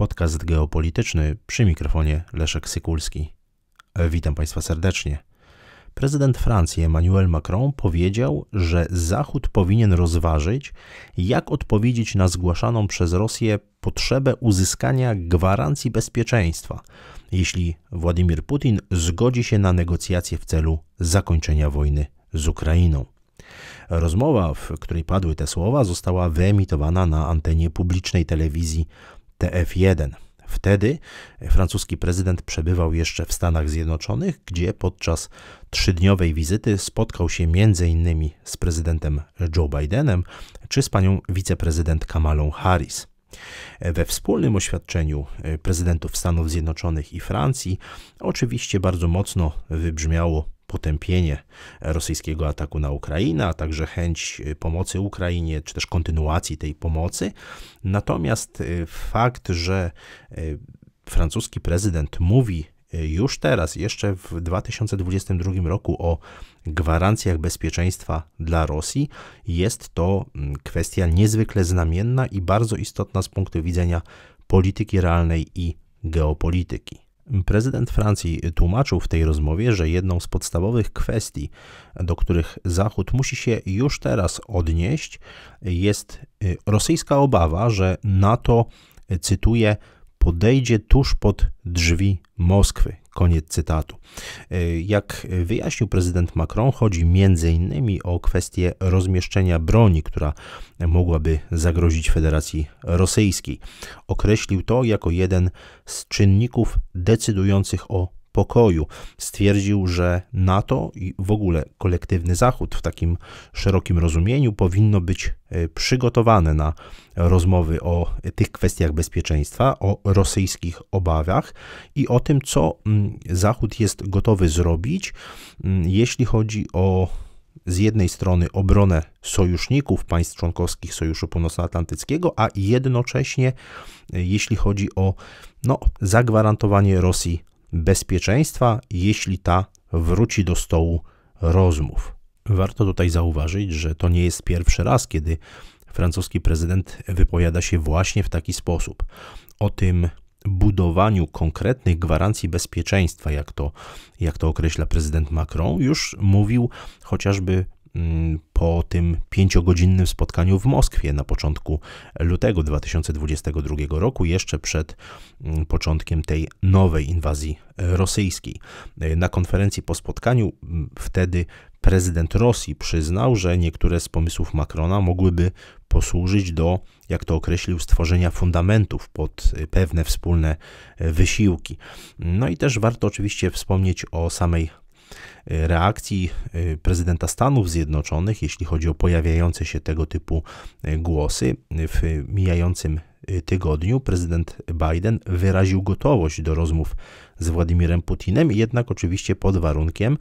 Podcast geopolityczny przy mikrofonie Leszek Sykulski. Witam Państwa serdecznie. Prezydent Francji Emmanuel Macron powiedział, że Zachód powinien rozważyć, jak odpowiedzieć na zgłaszaną przez Rosję potrzebę uzyskania gwarancji bezpieczeństwa, jeśli Władimir Putin zgodzi się na negocjacje w celu zakończenia wojny z Ukrainą. Rozmowa, w której padły te słowa, została wyemitowana na antenie publicznej telewizji TF1. Wtedy francuski prezydent przebywał jeszcze w Stanach Zjednoczonych, gdzie podczas trzydniowej wizyty spotkał się m.in. z prezydentem Joe Bidenem czy z panią wiceprezydent Kamalą Harris. We wspólnym oświadczeniu prezydentów Stanów Zjednoczonych i Francji oczywiście bardzo mocno wybrzmiało potępienie rosyjskiego ataku na Ukrainę, a także chęć y, pomocy Ukrainie, czy też kontynuacji tej pomocy. Natomiast y, fakt, że y, francuski prezydent mówi już teraz, jeszcze w 2022 roku o gwarancjach bezpieczeństwa dla Rosji, jest to mm, kwestia niezwykle znamienna i bardzo istotna z punktu widzenia polityki realnej i geopolityki. Prezydent Francji tłumaczył w tej rozmowie, że jedną z podstawowych kwestii, do których Zachód musi się już teraz odnieść, jest y, rosyjska obawa, że NATO, y, cytuję, podejdzie tuż pod drzwi Moskwy. Koniec cytatu. E, jak wyjaśnił prezydent Macron, chodzi m.in. o kwestię rozmieszczenia broni, która mogłaby zagrozić Federacji Rosyjskiej. Określił to jako jeden z czynników decydujących o pokoju. Stwierdził, że NATO i w ogóle kolektywny Zachód w takim szerokim rozumieniu powinno być e, przygotowane na rozmowy o tych kwestiach bezpieczeństwa, o rosyjskich obawiach i o tym, co mm, Zachód jest gotowy zrobić, mm, jeśli chodzi o z jednej strony obronę sojuszników państw członkowskich Sojuszu Północnoatlantyckiego, a jednocześnie e, jeśli chodzi o no, zagwarantowanie Rosji bezpieczeństwa, jeśli ta wróci do stołu rozmów. Warto tutaj zauważyć, że to nie jest pierwszy raz, kiedy francuski prezydent wypowiada się właśnie w taki sposób. O tym budowaniu konkretnych gwarancji bezpieczeństwa, jak to, jak to określa prezydent Macron, już mówił chociażby Mm, po tym pięciogodzinnym spotkaniu w Moskwie na początku lutego 2022 roku, jeszcze przed mm, początkiem tej nowej inwazji rosyjskiej. E, na konferencji po spotkaniu mm, wtedy prezydent Rosji przyznał, że niektóre z pomysłów Macrona mogłyby posłużyć do, jak to określił, stworzenia fundamentów pod e, pewne wspólne e, wysiłki. No i też warto oczywiście wspomnieć o samej Y, reakcji y, prezydenta Stanów Zjednoczonych, jeśli chodzi o pojawiające się tego typu y, głosy w mijającym tygodniu prezydent Biden wyraził gotowość do rozmów z Władimirem Putinem, jednak oczywiście pod warunkiem,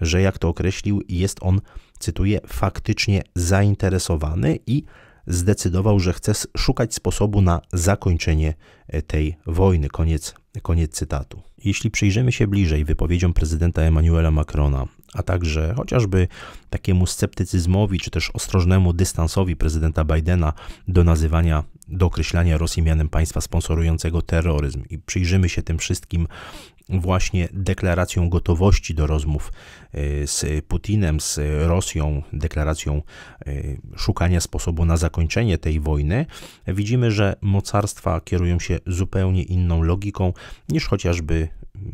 że jak to określił, jest on, cytuję, faktycznie zainteresowany i zdecydował, że chce szukać sposobu na zakończenie e, tej wojny. Koniec, koniec cytatu. Jeśli przyjrzymy się bliżej wypowiedziom prezydenta Emmanuela Macrona, a także chociażby takiemu sceptycyzmowi czy też ostrożnemu dystansowi prezydenta Bidena do nazywania, do określania Rosji mianem państwa sponsorującego terroryzm i przyjrzymy się tym wszystkim właśnie deklaracją gotowości do rozmów e, z Putinem, z Rosją, deklaracją e, szukania sposobu na zakończenie tej wojny, widzimy, że mocarstwa kierują się zupełnie inną logiką niż chociażby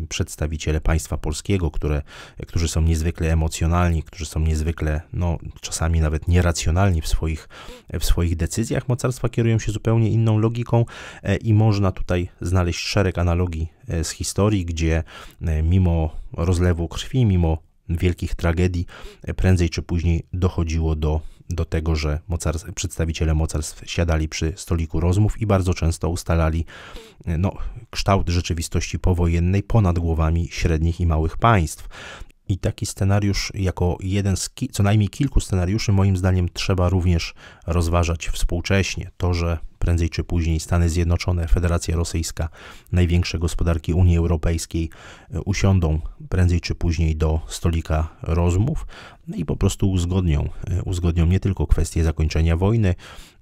przedstawiciele państwa polskiego, które, którzy są niezwykle emocjonalni, którzy są niezwykle, no, czasami nawet nieracjonalni w swoich, w swoich decyzjach. Mocarstwa kierują się zupełnie inną logiką e, i można tutaj znaleźć szereg analogii e, z historii, gdzie e, mimo rozlewu krwi, mimo wielkich tragedii, prędzej czy później dochodziło do do tego, że mocarstw, przedstawiciele mocarstw siadali przy stoliku rozmów i bardzo często ustalali e, no, kształt rzeczywistości powojennej ponad głowami średnich i małych państw. I taki scenariusz, jako jeden z ki- co najmniej kilku scenariuszy, moim zdaniem trzeba również rozważać współcześnie. To, że prędzej czy później Stany Zjednoczone, Federacja Rosyjska, największe gospodarki Unii Europejskiej e, usiądą prędzej czy później do stolika rozmów no i po prostu uzgodnią, e, uzgodnią nie tylko kwestię zakończenia wojny,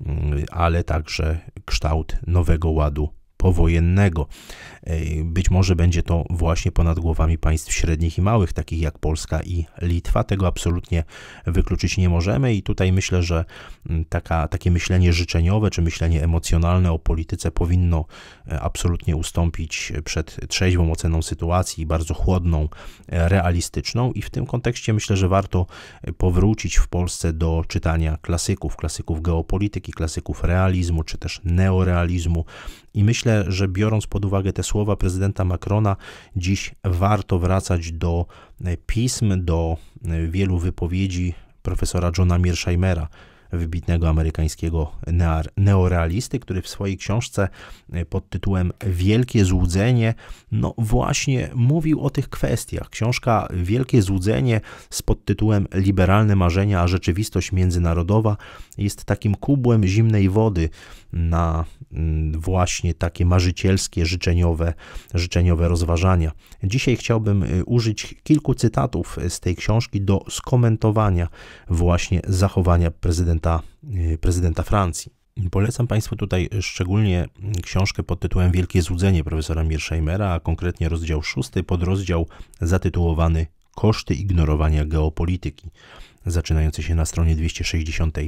mm, ale także kształt nowego ładu powojennego. E, być może będzie to właśnie ponad głowami państw średnich i małych, takich jak Polska i Litwa. Tego absolutnie wykluczyć nie możemy i tutaj myślę, że mm, taka, takie myślenie życzeniowe czy myślenie emocjonalne o polityce powinno e, absolutnie ustąpić przed trzeźwą oceną sytuacji, bardzo chłodną, e, realistyczną i w tym kontekście myślę, że warto powrócić w Polsce do czytania klasyków, klasyków geopolityki, klasyków realizmu czy też neorealizmu i myślę, że biorąc pod uwagę te słowa prezydenta Macrona, dziś warto wracać do e, pism, do e, wielu wypowiedzi profesora Johna Mearsheimera, wybitnego amerykańskiego neorealisty, który w swojej książce e, pod tytułem Wielkie Złudzenie, no właśnie mówił o tych kwestiach. Książka Wielkie Złudzenie z podtytułem Liberalne marzenia, a rzeczywistość międzynarodowa jest takim kubłem zimnej wody, na mm, właśnie takie marzycielskie, życzeniowe, życzeniowe rozważania. Dzisiaj chciałbym y, użyć kilku cytatów z tej książki do skomentowania właśnie zachowania prezydenta, y, prezydenta Francji. Polecam Państwu tutaj szczególnie mm, książkę pod tytułem Wielkie Złudzenie profesora Miersheimera, a konkretnie rozdział szósty, pod rozdział zatytułowany Koszty ignorowania geopolityki, zaczynający się na stronie 260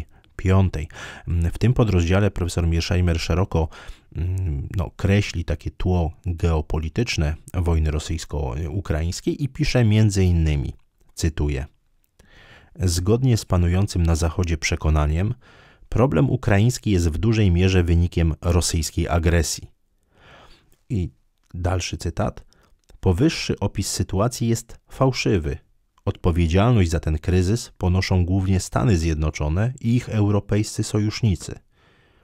w tym podrozdziale profesor Miersheimer szeroko mm, no, kreśli takie tło geopolityczne wojny rosyjsko-ukraińskiej i pisze między innymi, cytuję, Zgodnie z panującym na Zachodzie przekonaniem, problem ukraiński jest w dużej mierze wynikiem rosyjskiej agresji. I dalszy cytat. Powyższy opis sytuacji jest fałszywy – Odpowiedzialność za ten kryzys ponoszą głównie Stany Zjednoczone i ich europejscy sojusznicy.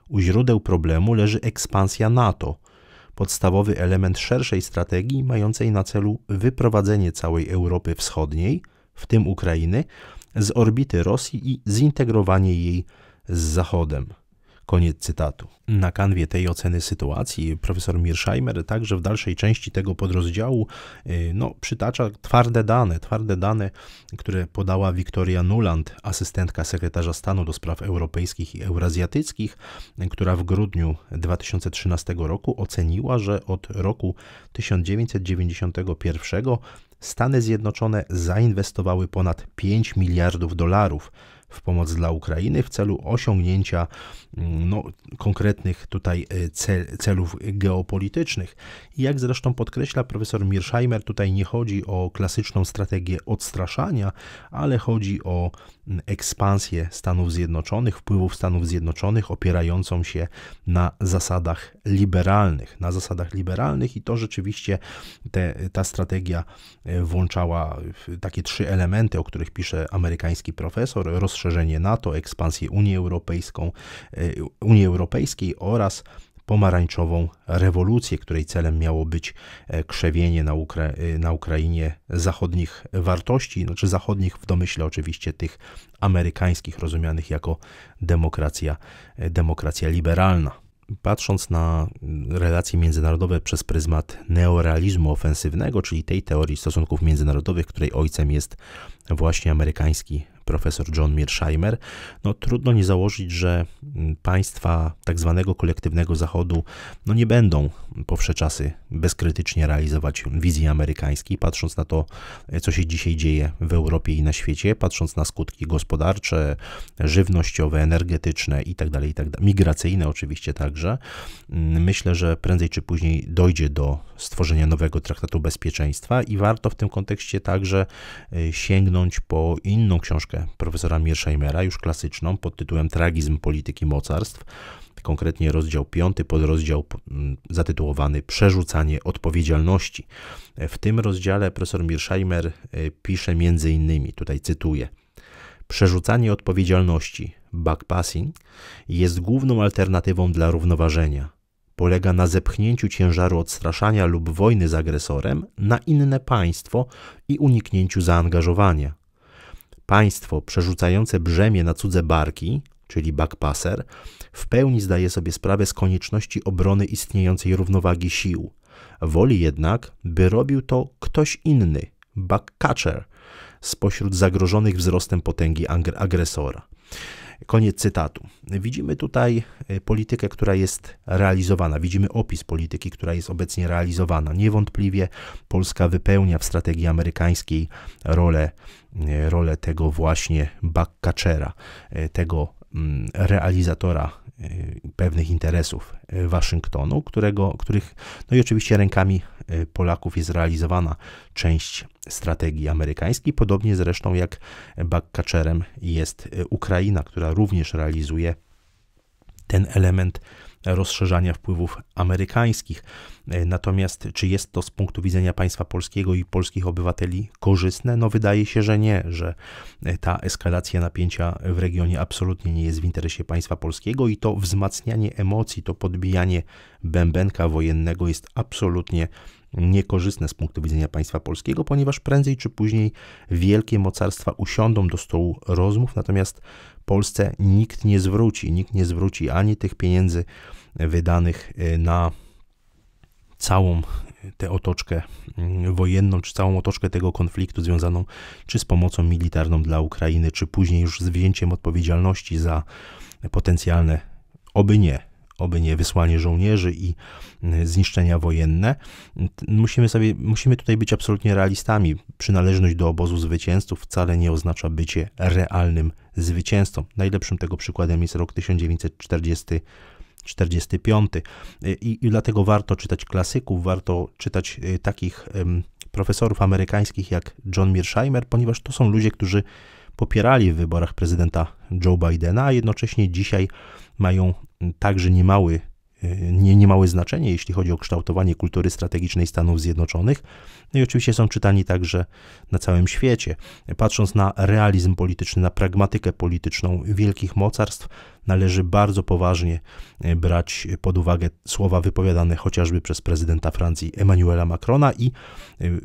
U źródeł problemu leży ekspansja NATO, podstawowy element szerszej strategii mającej na celu wyprowadzenie całej Europy Wschodniej, w tym Ukrainy, z orbity Rosji i zintegrowanie jej z Zachodem. Koniec cytatu. Na kanwie tej oceny sytuacji profesor Mirsheimer także w dalszej części tego podrozdziału y, no, przytacza twarde dane, twarde dane, które podała Wiktoria Nuland, asystentka sekretarza stanu do spraw europejskich i eurazjatyckich, która w grudniu 2013 roku oceniła, że od roku 1991 Stany Zjednoczone zainwestowały ponad 5 miliardów dolarów w pomoc dla Ukrainy w celu osiągnięcia mm, no, konkretnych tutaj e, cel, celów geopolitycznych. I jak zresztą podkreśla profesor Mirsheimer, tutaj nie chodzi o klasyczną strategię odstraszania, ale chodzi o ekspansję Stanów Zjednoczonych, wpływów Stanów Zjednoczonych opierającą się na zasadach liberalnych. Na zasadach liberalnych i to rzeczywiście te, ta strategia e, włączała takie trzy elementy, o których pisze amerykański profesor: rozszerzenie NATO, ekspansję Unii, Europejską, e, Unii Europejskiej oraz pomarańczową rewolucję, której celem miało być e, krzewienie na, Ukra e, na Ukrainie zachodnich wartości, znaczy zachodnich w domyśle oczywiście tych amerykańskich, rozumianych jako demokracja, e, demokracja liberalna. Patrząc na mm, relacje międzynarodowe przez pryzmat neorealizmu ofensywnego, czyli tej teorii stosunków międzynarodowych, której ojcem jest właśnie amerykański profesor John Mearsheimer, no trudno nie założyć, że mm, państwa tak zwanego kolektywnego Zachodu no nie będą powsze czasy bezkrytycznie realizować wizji amerykańskiej, patrząc na to, e, co się dzisiaj dzieje w Europie i na świecie, patrząc na skutki gospodarcze, żywnościowe, energetyczne itd., tak itd. Tak migracyjne oczywiście także. Mm, myślę, że prędzej czy później dojdzie do stworzenia nowego traktatu bezpieczeństwa i warto w tym kontekście także y, sięgnąć po inną książkę profesora Miersheimera, już klasyczną, pod tytułem Tragizm polityki mocarstw, konkretnie rozdział 5, podrozdział mm, zatytułowany Przerzucanie odpowiedzialności. W tym rozdziale profesor Miersheimer y, pisze między innymi, tutaj cytuję, Przerzucanie odpowiedzialności, backpassing, jest główną alternatywą dla równoważenia, polega na zepchnięciu ciężaru odstraszania lub wojny z agresorem na inne państwo i uniknięciu zaangażowania. Państwo przerzucające brzemię na cudze barki, czyli backpasser, w pełni zdaje sobie sprawę z konieczności obrony istniejącej równowagi sił. Woli jednak, by robił to ktoś inny, backcatcher, spośród zagrożonych wzrostem potęgi agresora. Koniec cytatu. Widzimy tutaj e, politykę, która jest realizowana, widzimy opis polityki, która jest obecnie realizowana. Niewątpliwie Polska wypełnia w strategii amerykańskiej rolę, e, rolę tego właśnie backcatchera, e, tego Mm, realizatora y, pewnych interesów y, Waszyngtonu, którego, których, no i oczywiście rękami y, Polaków jest realizowana część strategii amerykańskiej, podobnie zresztą jak backcatcherem jest Ukraina, która również realizuje ten element rozszerzania wpływów amerykańskich. E, natomiast czy jest to z punktu widzenia państwa polskiego i polskich obywateli korzystne? No wydaje się, że nie, że e, ta eskalacja napięcia w regionie absolutnie nie jest w interesie państwa polskiego i to wzmacnianie emocji, to podbijanie bębenka wojennego jest absolutnie niekorzystne z punktu widzenia państwa polskiego, ponieważ prędzej czy później wielkie mocarstwa usiądą do stołu rozmów, natomiast Polsce nikt nie zwróci, nikt nie zwróci ani tych pieniędzy wydanych e, na całą e, tę otoczkę mm, wojenną, czy całą otoczkę tego konfliktu związaną czy z pomocą militarną dla Ukrainy, czy później już z wzięciem odpowiedzialności za potencjalne, oby nie, oby nie wysłanie żołnierzy i mm, zniszczenia wojenne. Musimy, sobie, musimy tutaj być absolutnie realistami. Przynależność do obozu zwycięzców wcale nie oznacza bycie realnym zwycięzcą. Najlepszym tego przykładem jest rok 1940. 45. I, I dlatego warto czytać klasyków, warto czytać y, takich profesorów amerykańskich jak John Mearsheimer, ponieważ to są ludzie, którzy popierali w wyborach prezydenta Joe Bidena, a jednocześnie dzisiaj mają także niemały nie, niemałe znaczenie, jeśli chodzi o kształtowanie kultury strategicznej Stanów Zjednoczonych. No i oczywiście są czytani także na całym świecie. Patrząc na realizm polityczny, na pragmatykę polityczną wielkich mocarstw, należy bardzo poważnie e, brać pod uwagę słowa wypowiadane chociażby przez prezydenta Francji Emmanuela Macrona i e,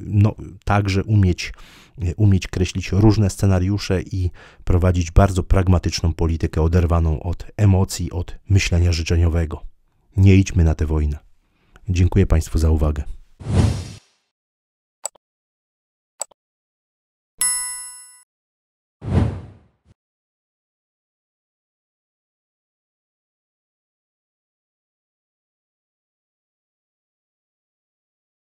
no, także umieć, e, umieć kreślić różne scenariusze i prowadzić bardzo pragmatyczną politykę oderwaną od emocji, od myślenia życzeniowego. Nie idźmy na tę wojnę. Dziękuję Państwu za uwagę.